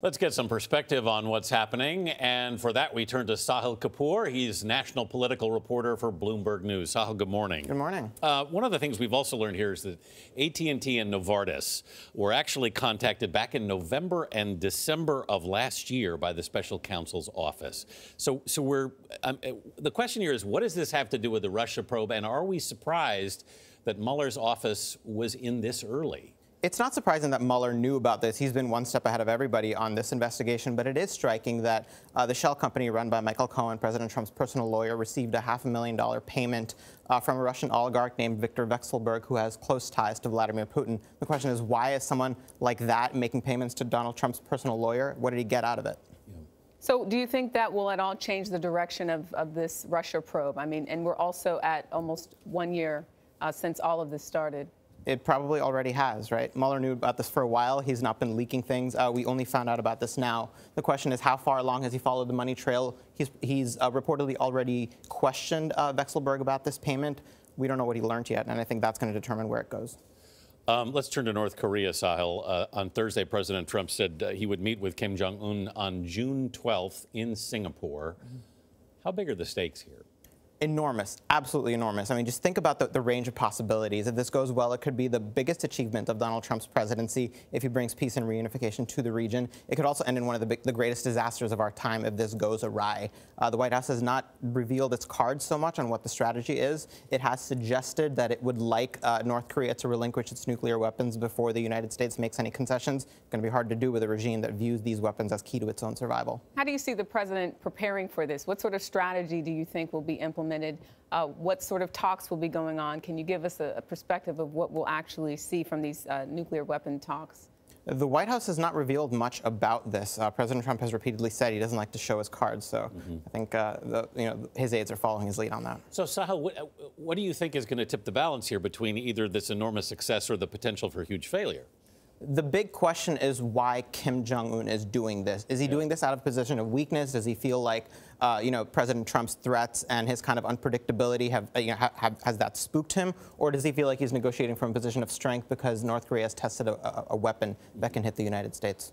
Let's get some perspective on what's happening. And for that, we turn to Sahil Kapoor. He's national political reporter for Bloomberg News. Sahil, good morning. Good morning. Uh, one of the things we've also learned here is that AT&T and Novartis were actually contacted back in November and December of last year by the special counsel's office. So, so we're um, uh, the question here is, what does this have to do with the Russia probe? And are we surprised that Mueller's office was in this early? It's not surprising that Mueller knew about this. He's been one step ahead of everybody on this investigation, but it is striking that uh, the shell company run by Michael Cohen, President Trump's personal lawyer, received a half a million dollar payment uh, from a Russian oligarch named Viktor Vexelberg, who has close ties to Vladimir Putin. The question is, why is someone like that making payments to Donald Trump's personal lawyer? What did he get out of it? So do you think that will at all change the direction of, of this Russia probe? I mean, and we're also at almost one year uh, since all of this started it probably already has, right? Mueller knew about this for a while. He's not been leaking things. Uh, we only found out about this now. The question is, how far along has he followed the money trail? He's, he's uh, reportedly already questioned uh, Vexelberg about this payment. We don't know what he learned yet, and I think that's going to determine where it goes. Um, let's turn to North Korea, Sahil. Uh, on Thursday, President Trump said uh, he would meet with Kim Jong un on June 12th in Singapore. How big are the stakes here? enormous, absolutely enormous. I mean, just think about the, the, range of possibilities. If this goes well, it could be the biggest achievement of Donald Trump's presidency if he brings peace and reunification to the region. It could also end in one of the, big, the greatest disasters of our time if this goes awry. Uh, the White House has not revealed its cards so much on what the strategy is. It has suggested that it would like uh, North Korea to relinquish its nuclear weapons before the United States makes any concessions. It's going to be hard to do with a regime that views these weapons as key to its own survival. How do you see the president preparing for this? What sort of strategy do you think will be implemented? implemented, uh, what sort of talks will be going on? Can you give us a, a perspective of what we'll actually see from these uh, nuclear weapon talks? The White House has not revealed much about this. Uh, President Trump has repeatedly said he doesn't like to show his cards, so mm -hmm. I think uh, the, you know, his aides are following his lead on that. So, Sahil, what, uh, what do you think is going to tip the balance here between either this enormous success or the potential for huge failure? the big question is why Kim Jong Un is doing this. Is he yeah. doing this out of position of weakness? Does he feel like uh, you know President Trump's threats and his kind of unpredictability have, uh, you know, have, has that spooked him, or does he feel like he's negotiating from a position of strength because North Korea has tested a, a weapon that can hit the United States?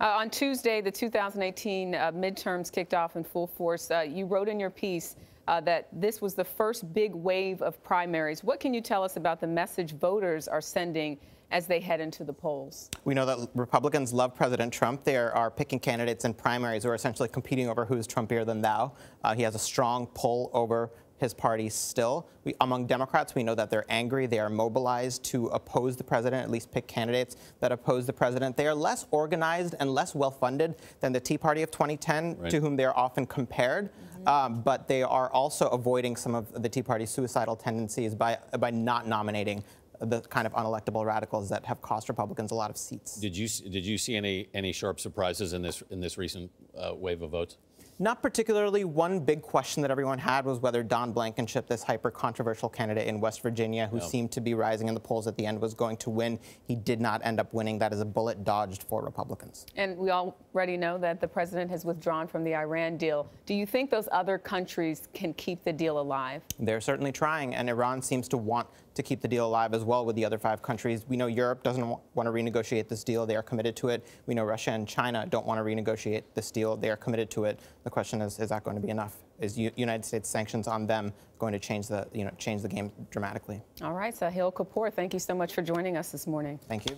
Uh, on Tuesday, the 2018 uh, midterms kicked off in full force. Uh, you wrote in your piece. Uh, that this was the first big wave of primaries. What can you tell us about the message voters are sending as they head into the polls? We know that Republicans love President Trump. They are picking candidates in primaries who are essentially competing over who's Trumpier than thou. Uh, he has a strong pull over his party still. We, among Democrats, we know that they're angry. They are mobilized to oppose the president, at least pick candidates that oppose the president. They are less organized and less well funded than the Tea Party of 2010, right. to whom they are often compared. Mm-hmm. um, but they are also avoiding some of the Tea Party's suicidal tendencies by, by not nominating the kind of unelectable radicals that have cost Republicans a lot of seats. Did you did you see any any sharp surprises in this in this recent uh, wave of votes? Not particularly. One big question that everyone had was whether Don Blankenship, this hyper controversial candidate in West Virginia who no. seemed to be rising in the polls at the end, was going to win. He did not end up winning. That is a bullet dodged for Republicans. And we already know that the president has withdrawn from the Iran deal. Do you think those other countries can keep the deal alive? They're certainly trying, and Iran seems to want to keep the deal alive as well with the other five countries. We know Europe doesn't want to renegotiate this deal. They are committed to it. We know Russia and China don't want to renegotiate this deal. They are committed to it. The question is, is that going to be enough? Is U United States sanctions on them going to change the, you know, change the game dramatically? All right, Sahil Kapoor, thank you so much for joining us this morning. Thank you.